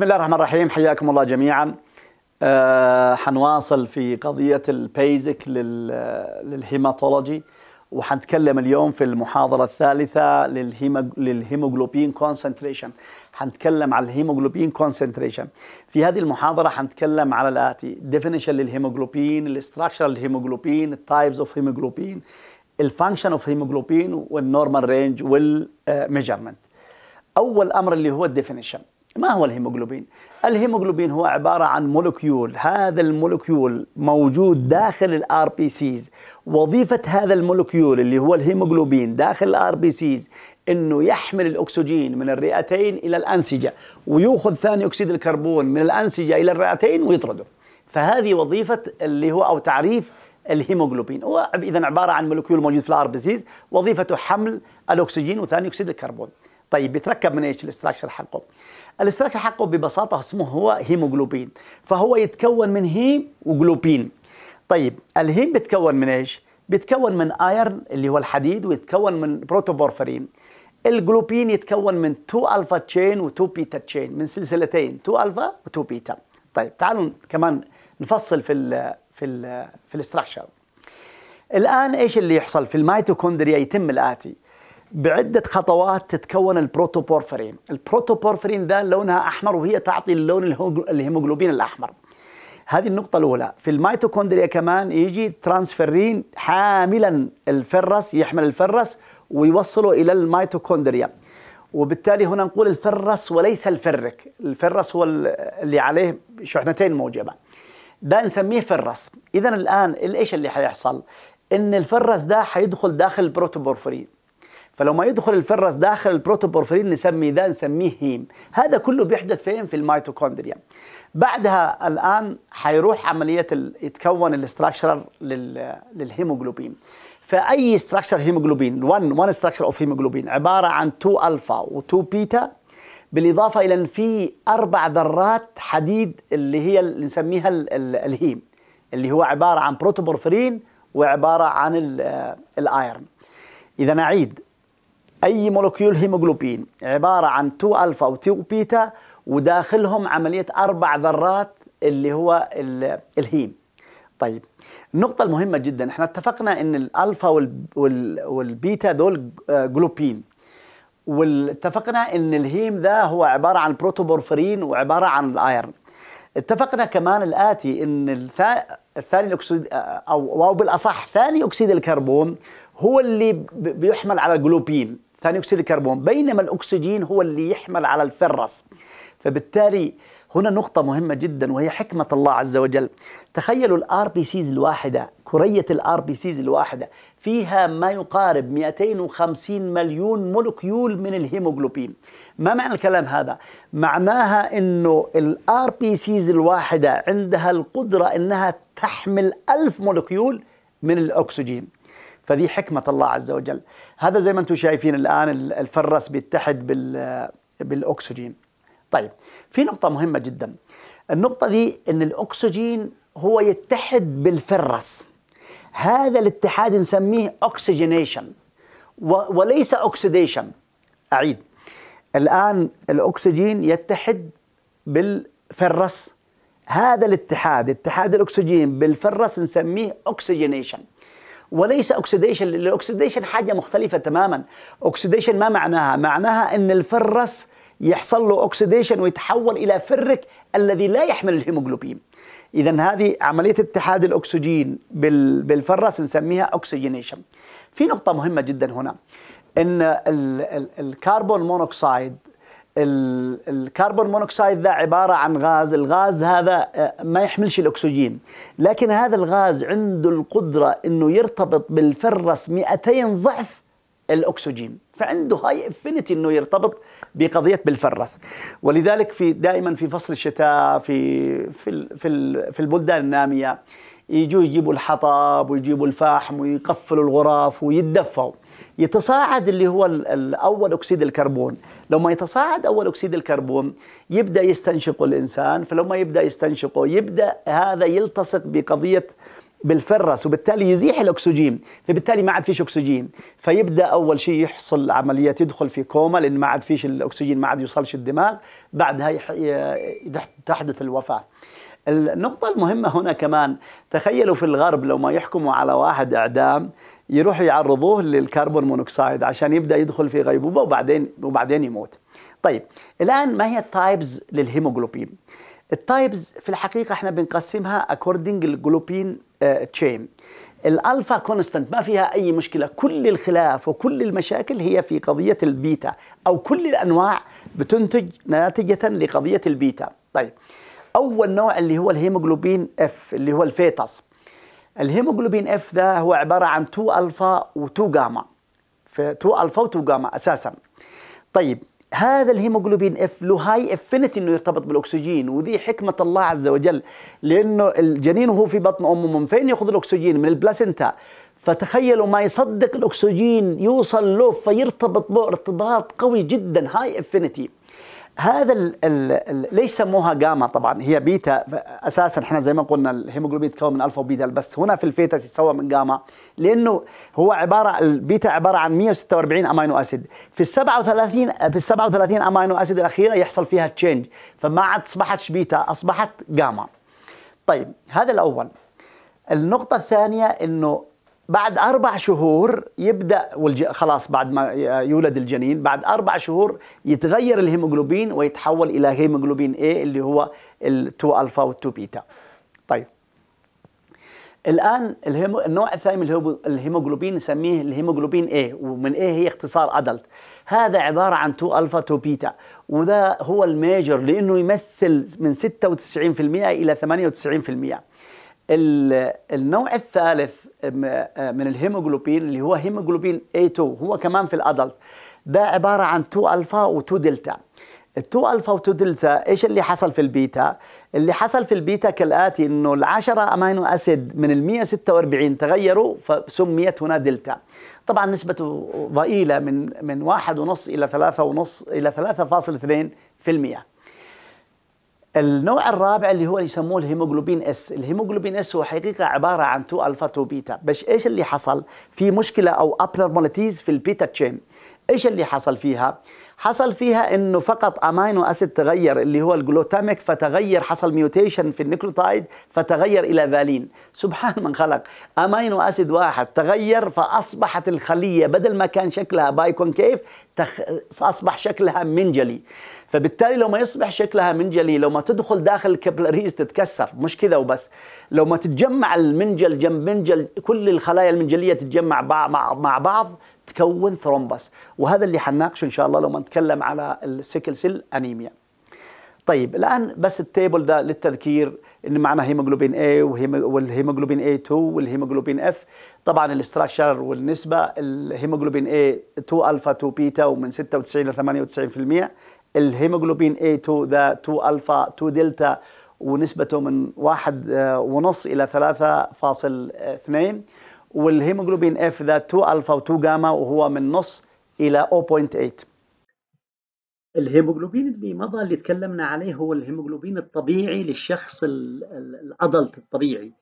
بسم الله الرحمن الرحيم حياكم الله جميعا أه حنواصل في قضية البيزك للهيماتولوجي وحنتكلم اليوم في المحاضرة الثالثة للهيموغلوبين كونسنتريشن حنتكلم على الهيموغلوبين كونسنتريشن في هذه المحاضرة حنتكلم على الآتي ديفينيشن للهيموغلوبين الاستراكشر للهيموغلوبين التايبز اوف هيموغلوبين الفانكشن اوف هيموغلوبين والنورمال رينج والميجرمنت اول امر اللي هو الديفينيشن ما هو الهيموجلوبين؟ الهيموجلوبين هو عبارة عن مولكيول هذا المولكيول موجود داخل الار بي سيز وظيفة هذا المولكيول اللي هو الهيموجلوبين داخل الار بي سيز انه يحمل الاكسجين من الرئتين الى الانسجه ويأخذ ثاني اكسيد الكربون من الانسجه الى الرئتين ويطرده فهذه وظيفه اللي هو او تعريف الهيموجلوبين هو اذا عباره عن مولكيول موجود في الار بي سيز وظيفته حمل الاكسجين وثاني اكسيد الكربون طيب بيتركب من ايش الاستراكشر حقه الاستراكشر حقه ببساطه اسمه هو هيموجلوبين فهو يتكون من هيم وجلوبين طيب الهيم بيتكون من ايش بيتكون من ايرن اللي هو الحديد ويتكون من بروتوبورفرين الجلوبين يتكون من 2 الفا تشين و2 بيتا تشين من سلسلتين 2 الفا و2 بيتا طيب تعالوا كمان نفصل في الـ في الـ في الاستراكشر الان ايش اللي يحصل في الميتوكوندريا يتم الاتي بعدة خطوات تتكون البروتوبورفرين البروتوبورفرين ده لونها أحمر وهي تعطي اللون الهيموجلوبين الأحمر هذه النقطة الأولى في الميتوكوندريا كمان يجي ترانسفرين حاملا الفرس يحمل الفرس ويوصله إلى الميتوكوندريا وبالتالي هنا نقول الفرس وليس الفرك الفرس هو اللي عليه شحنتين موجبة ده نسميه فرس إذا الآن إيش اللي حيحصل إن الفرس ده حيدخل داخل البروتوبورفرين فلما يدخل الفرس داخل البروتوبورفيرين نسمي ده نسميه هيم هذا كله بيحدث فين في الميتوكوندريا بعدها الان حيروح عمليه يتكون الاستراكشر للهيموجلوبين فاي استراكشر هيموجلوبين 1 1 استراكشر اوف هيموجلوبين عباره عن 2 الفا و2 بيتا بالاضافه الى ان في اربع ذرات حديد اللي هي اللي نسميها الهيم اللي هو عباره عن بروتوبورفيرين وعباره عن آه، الايرن اذا نعيد اي مولوكيول هيموجلوبين عباره عن 2 الفا و 2 بيتا وداخلهم عمليه اربع ذرات اللي هو الهيم طيب النقطة المهمة جدا احنا اتفقنا ان الالفا والبيتا دول جلوبين واتفقنا ان الهيم ده هو عبارة عن بروتوبورفرين وعبارة عن الايرن اتفقنا كمان الاتي ان الثاني اكسيد او بالاصح ثاني اكسيد الكربون هو اللي بيحمل على الجلوبين ثاني اكسيد الكربون بينما الاكسجين هو اللي يحمل على الفرس فبالتالي هنا نقطة مهمة جدا وهي حكمة الله عز وجل تخيلوا الار بي سيز الواحدة كرية الار بي سيز الواحدة فيها ما يقارب 250 مليون مولكيول من الهيموغلوبين ما معنى الكلام هذا؟ معناها انه الار بي سيز الواحدة عندها القدرة انها تحمل ألف مولكيول من الأكسجين فذي حكمة الله عز وجل هذا زي ما أنتم شايفين الآن الفرس بيتحد بالأكسجين طيب في نقطة مهمة جدا النقطة دي أن الأكسجين هو يتحد بالفرس هذا الاتحاد نسميه أكسجينيشن وليس أكسيديشن أعيد الآن الأكسجين يتحد بالفرس هذا الاتحاد اتحاد الأكسجين بالفرس نسميه أكسجينيشن وليس اوكسيديشن الاوكسيديشن حاجه مختلفه تماما اوكسيديشن ما معناها معناها ان الفرس يحصل له اوكسيديشن ويتحول الى فرك الذي لا يحمل الهيموجلوبين اذا هذه عمليه اتحاد الاكسجين بالفرس نسميها اوكسجينيشن في نقطه مهمه جدا هنا ان الكربون مونوكسيد الكربون مونوكسيد ده عبارة عن غاز الغاز هذا آه، ما يحملش الأكسجين لكن هذا الغاز عنده القدرة أنه يرتبط بالفرس 200 ضعف الأكسجين فعنده هاي افينيتي انه يرتبط بقضيه بالفرس ولذلك في دائما في فصل الشتاء في في, في البلدان الناميه يجوا يجيبوا الحطب ويجيبوا الفحم ويقفلوا الغرف ويتدفوا يتصاعد اللي هو اول اكسيد الكربون لما يتصاعد اول اكسيد الكربون يبدا يستنشقه الانسان فلما يبدا يستنشقه يبدا هذا يلتصق بقضيه بالفرس وبالتالي يزيح الاكسجين فبالتالي ما عاد فيش اكسجين فيبدا اول شيء يحصل عمليه يدخل في كوما لان ما عاد فيش الاكسجين ما عاد يوصلش الدماغ بعدها تحدث الوفاه النقطة المهمة هنا كمان تخيلوا في الغرب لو ما يحكموا على واحد إعدام يروحوا يعرضوه للكربون مونوكسيد عشان يبدأ يدخل في غيبوبة وبعدين وبعدين يموت طيب الآن ما هي التايبز للهيموجلوبين التايبز في الحقيقة احنا بنقسمها according الجلوبين تشين آه، الالفا كونستانت ما فيها اي مشكله كل الخلاف وكل المشاكل هي في قضيه البيتا او كل الانواع بتنتج ناتجه لقضيه البيتا طيب اول نوع اللي هو الهيموجلوبين اف اللي هو الفيتس الهيموجلوبين اف ده هو عباره عن 2 الفا و2 جاما ف 2 الفا و2 جاما اساسا طيب هذا الهيموجلوبين اف له هاي افينيتي انه يرتبط بالاكسجين وذي حكمه الله عز وجل لانه الجنين وهو في بطن امه من فين ياخذ الاكسجين؟ من البلاسنتا فتخيلوا ما يصدق الاكسجين يوصل له فيرتبط به ارتباط قوي جدا هاي افينيتي هذا ال الـ ليش سموها جاما طبعا هي بيتا اساسا احنا زي ما قلنا الهيموجلوبين يتكون من الفا وبيتا بس هنا في الفيتس يتسوى من جاما لانه هو عباره البيتا عباره عن 146 امينو اسيد في ال 37 في ال 37 امينو اسيد الاخيره يحصل فيها تشينج فما عاد اصبحت بيتا اصبحت جاما طيب هذا الاول النقطه الثانيه انه بعد أربع شهور يبدأ والج... خلاص بعد ما يولد الجنين بعد أربع شهور يتغير الهيموجلوبين ويتحول إلى هيموجلوبين A اللي هو ال 2 ألفا وال 2 بيتا طيب الآن الهيمو... النوع الثاني من الهيموجلوبين نسميه الهيموجلوبين A ومن A هي اختصار أدلت هذا عبارة عن 2 ألفا 2 بيتا وذا هو الميجر لأنه يمثل من 96% إلى 98% النوع الثالث من الهيموجلوبين اللي هو هيموجلوبين A2 هو كمان في الأدلت ده عبارة عن 2 ألفا و2 دلتا ال2 ألفا و2 دلتا إيش اللي حصل في البيتا؟ اللي حصل في البيتا كالآتي إنه العشرة أمينو أسيد من ال 146 تغيروا فسميت هنا دلتا طبعا نسبته ضئيلة من من 1.5 إلى 3.5 إلى 3.2% النوع الرابع اللي هو اللي يسموه الهيموجلوبين اس الهيموجلوبين اس هو حقيقه عباره عن 2 الفا 2 بيتا بس ايش اللي حصل في مشكله او ابنورماليتيز في البيتا تشين ايش اللي حصل فيها حصل فيها انه فقط امينو اسيد تغير اللي هو الجلوتاميك فتغير حصل ميوتيشن في النيكلوتايد فتغير الى فالين سبحان من خلق امينو اسيد واحد تغير فاصبحت الخليه بدل ما كان شكلها بايكون كيف تخ... اصبح شكلها منجلي فبالتالي لو ما يصبح شكلها منجلي لو ما تدخل داخل الكبلاريز تتكسر مش كذا وبس لو ما تتجمع المنجل جنب منجل كل الخلايا المنجليه تتجمع مع بعض تكون ثرومبس وهذا اللي حناقشه ان شاء الله لما نتكلم على السيكل سيل انيميا طيب الان بس التيبل ده للتذكير ان معنا هيموجلوبين اي والهيموجلوبين اي 2 والهيموجلوبين اف طبعا الاستراكشر والنسبه الهيموجلوبين اي 2 الفا 2 بيتا ومن 96 ل 98% الهيموجلوبين A2 ذا 2 ألفا 2 دلتا ونسبته من واحد آه، ونص إلى 3.2 آه، والهيموجلوبين F ذا 2 ألفا و2 جاما وهو من نص إلى 0.8 الهيموجلوبين اللي مضى اللي تكلمنا عليه هو الهيموجلوبين الطبيعي للشخص الادلت الطبيعي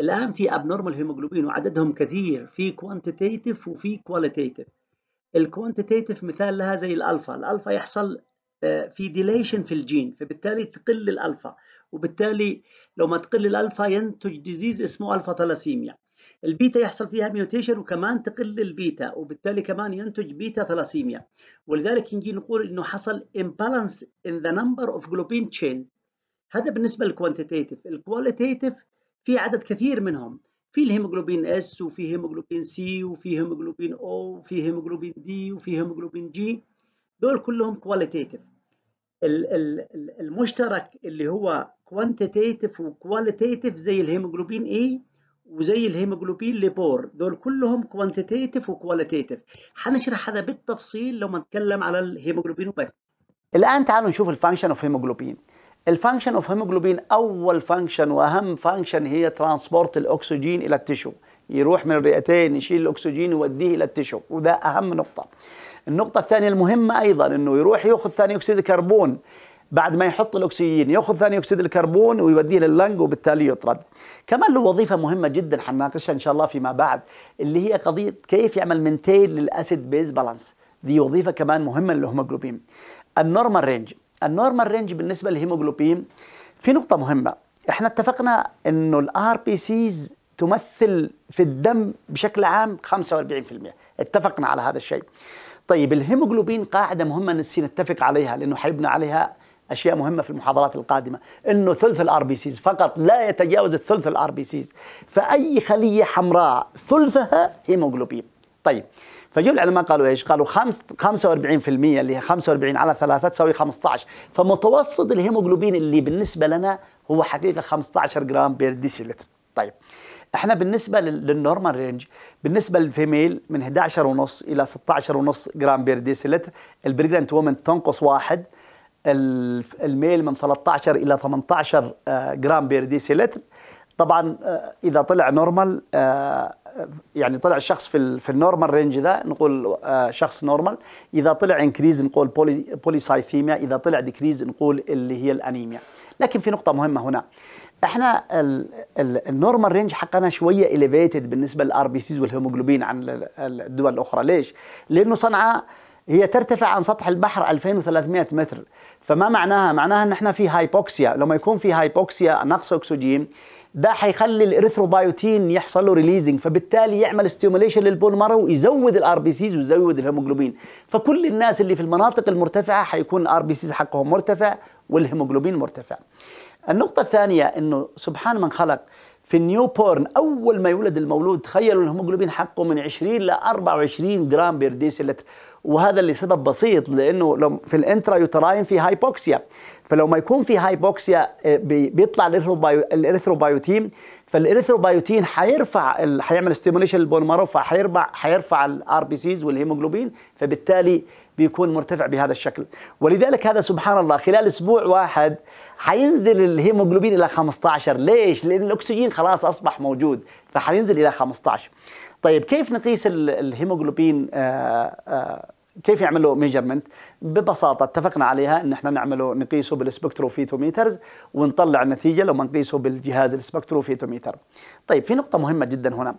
الان في ابنورمال هيموجلوبين وعددهم كثير في كوانتيتيف وفي كواليتيتيف الكوانتيتيف مثال لها زي الالفا الالفا يحصل في ديليشن في الجين فبالتالي تقل الالفا وبالتالي لو ما تقل الالفا ينتج ديزيز اسمه الفا ثلاسيميا البيتا يحصل فيها ميوتيشن وكمان تقل البيتا وبالتالي كمان ينتج بيتا ثلاسيميا ولذلك نجي نقول انه حصل imbalance in the number of جلوبين chains هذا بالنسبه للكوانتيتيف الكواليتيف في عدد كثير منهم في الهيموجلوبين اس وفي هيموجلوبين سي وفي هيموجلوبين او وفي هيموجلوبين دي وفي هيموجلوبين جي دول كلهم كواليتيف المشترك اللي هو كوانتيتيف وكواليتيف زي الهيموجلوبين اي وزي الهيموجلوبين ليبور دول كلهم كوانتيتيف وكواليتيف هنشرح هذا بالتفصيل لما نتكلم على الهيموجلوبينوباثي الان تعالوا نشوف الفانكشن اوف هيموجلوبين الفانكشن اوف هيموجلوبين اول فانكشن واهم فانكشن هي ترانسبورت الاكسجين الى التشو يروح من الرئتين يشيل الاكسجين يوديه الى التشو وده اهم نقطه النقطة الثانية المهمة أيضا أنه يروح يأخذ ثاني أكسيد الكربون بعد ما يحط الاكسجين ياخذ ثاني اكسيد الكربون ويوديه لللنج وبالتالي يطرد. كمان له وظيفه مهمه جدا حنناقشها ان شاء الله فيما بعد اللي هي قضيه كيف يعمل منتيل للاسيد بيز بالانس. دي وظيفه كمان مهمه للهيموجلوبين. النورمال رينج، النورمال رينج بالنسبه للهيموجلوبين في نقطه مهمه، احنا اتفقنا انه الار بي سيز تمثل في الدم بشكل عام 45%، اتفقنا على هذا الشيء. طيب الهيموجلوبين قاعدة مهمة نسي نتفق عليها لأنه حيبنى عليها اشياء مهمه في المحاضرات القادمه انه ثلث الار بي سيز فقط لا يتجاوز الثلث الار بي سيز فاي خليه حمراء ثلثها هيموجلوبين طيب فجو العلماء قالوا ايش؟ قالوا 45% اللي هي 45 على 3 تساوي 15 فمتوسط الهيموجلوبين اللي بالنسبه لنا هو حقيقه 15 جرام بير ديسيلتر طيب احنا بالنسبه للنورمال رينج بالنسبه للفيميل من 11 ونص الى 16 ونص جرام بير ديسيلتر البريجننت وومن تنقص واحد الميل من 13 الى 18 آه، جرام بير ديسيلتر طبعا آه، اذا طلع نورمال آه، يعني طلع الشخص في في النورمال رينج ذا نقول شخص نورمال اذا طلع انكريز نقول بولي بوليسايثيميا اذا طلع ديكريز نقول اللي هي الانيميا لكن في نقطه مهمه هنا احنا النورمال رينج حقنا شويه اليفيتد بالنسبه للار بي سيز والهيموجلوبين عن الدول الاخرى ليش؟ لانه صنعاء هي ترتفع عن سطح البحر 2300 متر فما معناها؟ معناها ان احنا في هايبوكسيا لما يكون في هايبوكسيا نقص اكسجين ده حيخلي الاريثروبايوتين يحصل له ريليزنج فبالتالي يعمل ستيموليشن للبون مارو ويزود الار بي سيز ويزود الهيموجلوبين فكل الناس اللي في المناطق المرتفعه حيكون الار بي سيز حقهم مرتفع والهيموجلوبين مرتفع النقطة الثانية أنه سبحان من خلق في النيو بورن أول ما يولد المولود تخيلوا الهيموجلوبين حقه من 20 ل 24 جرام بير ديسيلتر وهذا لسبب بسيط لانه لو في الانترا يوتراين في هايبوكسيا فلو ما يكون في هايبوكسيا آه، بيطلع الاريثروبايوتين فالاريثروبايوتين حيرفع حيعمل ستيموليشن للبون مارو فحيرفع حيرفع الار بي سيز والهيموجلوبين فبالتالي بيكون مرتفع بهذا الشكل ولذلك هذا سبحان الله خلال اسبوع واحد حينزل الهيموجلوبين الى 15 ليش لان الاكسجين خلاص اصبح موجود فحينزل الى 15 طيب كيف نقيس الهيموجلوبين آآ آه، آآ آه، كيف يعمل له ميجرمنت؟ ببساطه اتفقنا عليها ان احنا نعمله نقيسه بالسبكتروفيتوميترز ونطلع النتيجه لما نقيسه بالجهاز السبكتروفيتوميتر. طيب في نقطه مهمه جدا هنا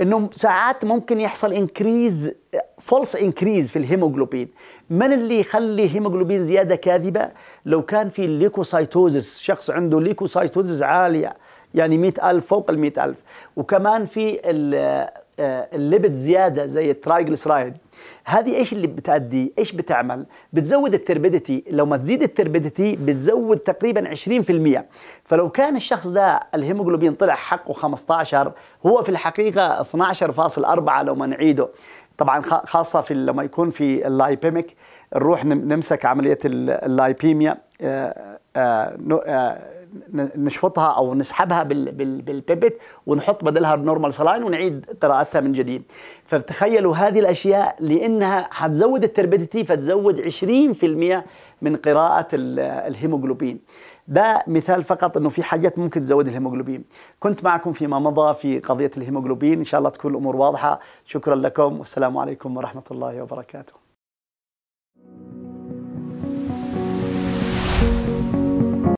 انه ساعات ممكن يحصل انكريز فولس انكريز في الهيموجلوبين من اللي يخلي هيموجلوبين زياده كاذبه لو كان في ليكوسايتوزس شخص عنده ليكوسايتوزس عاليه يعني 100000 فوق ال 100000 وكمان في آه، الليبت زياده زي الترايجلسرايد هذه ايش اللي بتأدي ايش بتعمل بتزود التربيدتي، لو ما تزيد التربيدتي بتزود تقريبا 20% فلو كان الشخص ده الهيموجلوبين طلع حقه 15 هو في الحقيقه 12.4 لو ما نعيده طبعا خاصه في لما يكون في اللايبيميك نروح نمسك عمليه اللايبيميا آه، آه، نشفطها او نسحبها بالبيبت ونحط بدلها النورمال سلاين ونعيد قراءتها من جديد فتخيلوا هذه الاشياء لانها حتزود التربيديتي فتزود 20% من قراءه الهيموجلوبين ده مثال فقط انه في حاجات ممكن تزود الهيموجلوبين كنت معكم فيما مضى في قضيه الهيموجلوبين ان شاء الله تكون الامور واضحه شكرا لكم والسلام عليكم ورحمه الله وبركاته